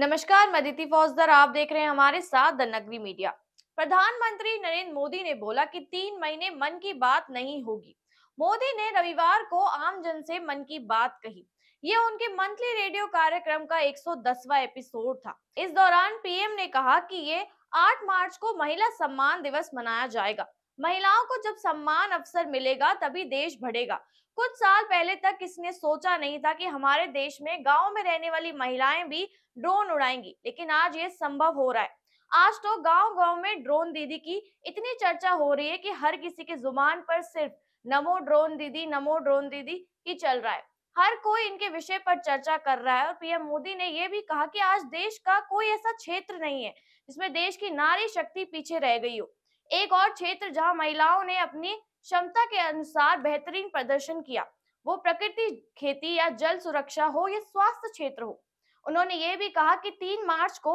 नमस्कार मदिति फौजदार आप देख रहे हैं हमारे साथ द नगरी मीडिया प्रधानमंत्री नरेंद्र मोदी ने बोला कि तीन महीने मन की बात नहीं होगी मोदी ने रविवार को आम जन से मन की बात कही ये उनके मंथली रेडियो कार्यक्रम का 110वां एपिसोड था इस दौरान पीएम ने कहा कि ये 8 मार्च को महिला सम्मान दिवस मनाया जाएगा महिलाओं को जब सम्मान अवसर मिलेगा तभी देश बढ़ेगा कुछ साल पहले तक ने सोचा नहीं था कि हमारे देश में गांव में रहने वाली महिलाएं भी ड्रोन उड़ाएंगी लेकिन आज ये संभव हो रहा है आज तो गांव गांव में ड्रोन दीदी की इतनी चर्चा हो रही है कि हर किसी के जुबान पर सिर्फ नमो ड्रोन दीदी नमो ड्रोन दीदी ही चल रहा है हर कोई इनके विषय पर चर्चा कर रहा है और पीएम मोदी ने यह भी कहा कि आज देश का कोई ऐसा क्षेत्र नहीं है जिसमें देश की नारी शक्ति पीछे रह गई हो एक और क्षेत्र जहां महिलाओं ने अपनी क्षमता के अनुसार बेहतरीन प्रदर्शन किया वो प्रकृति खेती या जल सुरक्षा हो या स्वास्थ्य क्षेत्र हो उन्होंने ये भी कहा कि तीन मार्च को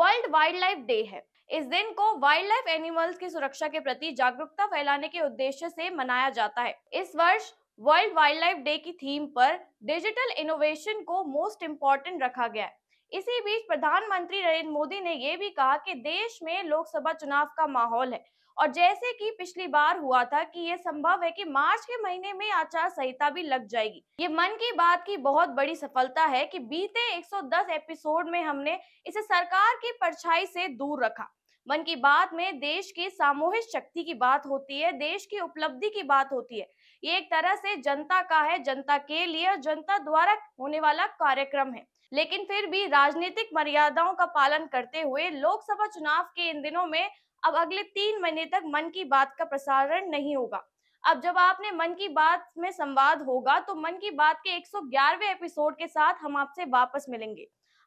वर्ल्ड वाइल्ड लाइफ डे है इस दिन को वाइल्ड लाइफ एनिमल्स की सुरक्षा के प्रति जागरूकता फैलाने के उद्देश्य से मनाया जाता है इस वर्ष वर्ल्ड वाइल्ड लाइफ डे की थीम पर डिजिटल इनोवेशन को मोस्ट इम्पोर्टेंट रखा गया है इसी बीच प्रधानमंत्री नरेंद्र मोदी ने यह भी कहा कि देश में लोकसभा चुनाव का माहौल है और जैसे कि पिछली बार हुआ था कि ये संभव है कि मार्च के महीने में आचार संहिता भी लग जाएगी ये मन की बात की बहुत बड़ी सफलता है कि बीते 110 एपिसोड में हमने इसे सरकार की परछाई से दूर रखा मन की बात में देश की सामूहिक शक्ति की बात होती है देश की उपलब्धि की बात होती है ये एक तरह से जनता का है जनता के लिए और जनता द्वारा होने वाला कार्यक्रम है लेकिन फिर भी राजनीतिक मर्यादाओं का पालन करते हुए लोकसभा चुनाव के इन दिनों में अब अगले तीन महीने तक मन की बात का प्रसारण नहीं होगा अब जब आपने मन की बात में संवाद होगा तो मन की बात के 111वें एपिसोड के साथ हम आपसे वापस मिलेंगे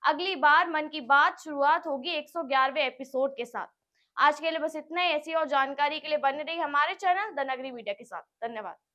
अगली बार मन की बात शुरुआत होगी 111वें एपिसोड के साथ आज के लिए बस इतना ही ऐसी और जानकारी के लिए बने रही हमारे चैनल द नगरी मीडिया के साथ धन्यवाद